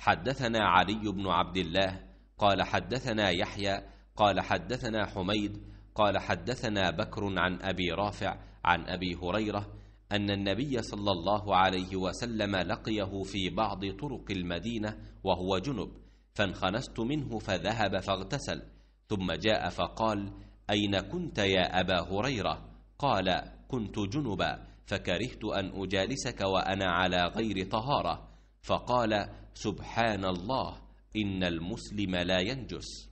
حدثنا علي بن عبد الله قال حدثنا يحيى قال حدثنا حميد قال حدثنا بكر عن أبي رافع عن أبي هريرة أن النبي صلى الله عليه وسلم لقيه في بعض طرق المدينة وهو جنب فانخنست منه فذهب فاغتسل ثم جاء فقال أين كنت يا أبا هريرة؟ قال كنت جنبا فكرهت أن أجالسك وأنا على غير طهارة فقال سبحان الله إن المسلم لا ينجس